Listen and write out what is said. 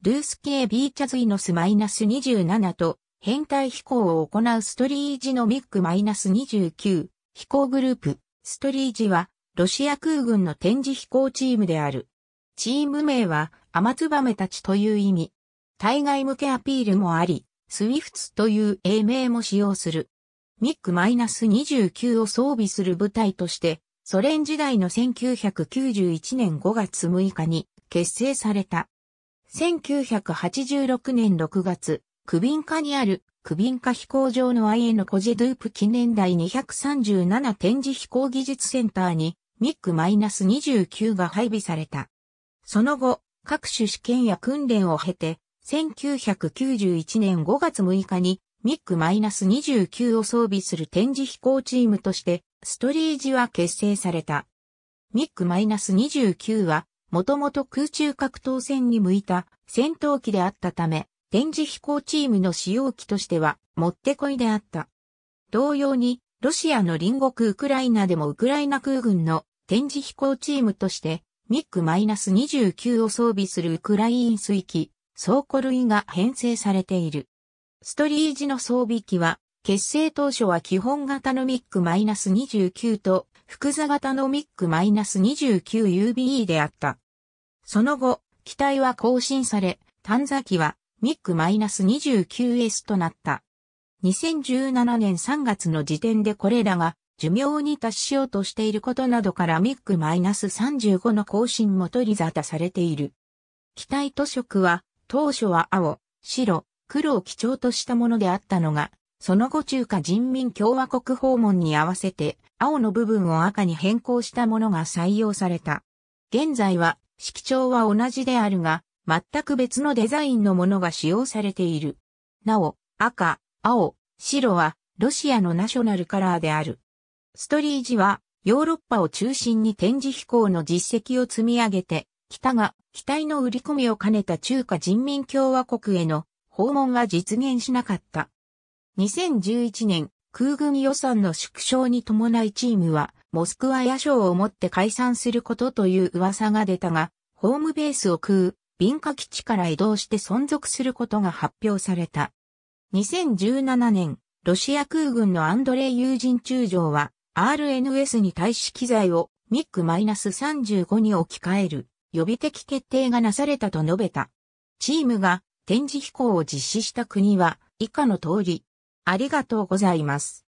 ルース系ビーチャズイノス -27 と変態飛行を行うストリージのミック -29 飛行グループ。ストリージはロシア空軍の展示飛行チームである。チーム名はアマツバメたちという意味。対外向けアピールもあり、スウィフツという英名も使用する。ミック -29 を装備する部隊として、ソ連時代の1991年5月6日に結成された。1986年6月、クビンカにあるクビンカ飛行場の IN コジェドゥープ記念台237展示飛行技術センターにミック -29 が配備された。その後、各種試験や訓練を経て、1991年5月6日にミック -29 を装備する展示飛行チームとしてストリージは結成された。ミック -29 はもともと空中格闘戦に向いた戦闘機であったため、展示飛行チームの使用機としては、もってこいであった。同様に、ロシアの隣国ウクライナでもウクライナ空軍の展示飛行チームとして、ミック -29 を装備するウクライン水機、装庫類が編成されている。ストリージの装備機は、結成当初は基本型のミック -29 と複座型のミック -29UBE であった。その後、機体は更新され、探査機はミック -29S となった。2017年3月の時点でこれらが寿命に達しようとしていることなどからミック -35 の更新も取り沙汰されている。機体塗色は当初は青、白、黒を基調としたものであったのがその後中華人民共和国訪問に合わせて、青の部分を赤に変更したものが採用された。現在は、色調は同じであるが、全く別のデザインのものが使用されている。なお、赤、青、白は、ロシアのナショナルカラーである。ストリージは、ヨーロッパを中心に展示飛行の実績を積み上げて、北が、機体の売り込みを兼ねた中華人民共和国への訪問は実現しなかった。2011年、空軍予算の縮小に伴いチームは、モスクワ野賞をもって解散することという噂が出たが、ホームベースを空、敏化基地から移動して存続することが発表された。2017年、ロシア空軍のアンドレイ・ユージン中将は、RNS に対し機材を MIG-35 に置き換える予備的決定がなされたと述べた。チームが展示飛行を実施した国は以下の通り、ありがとうございます。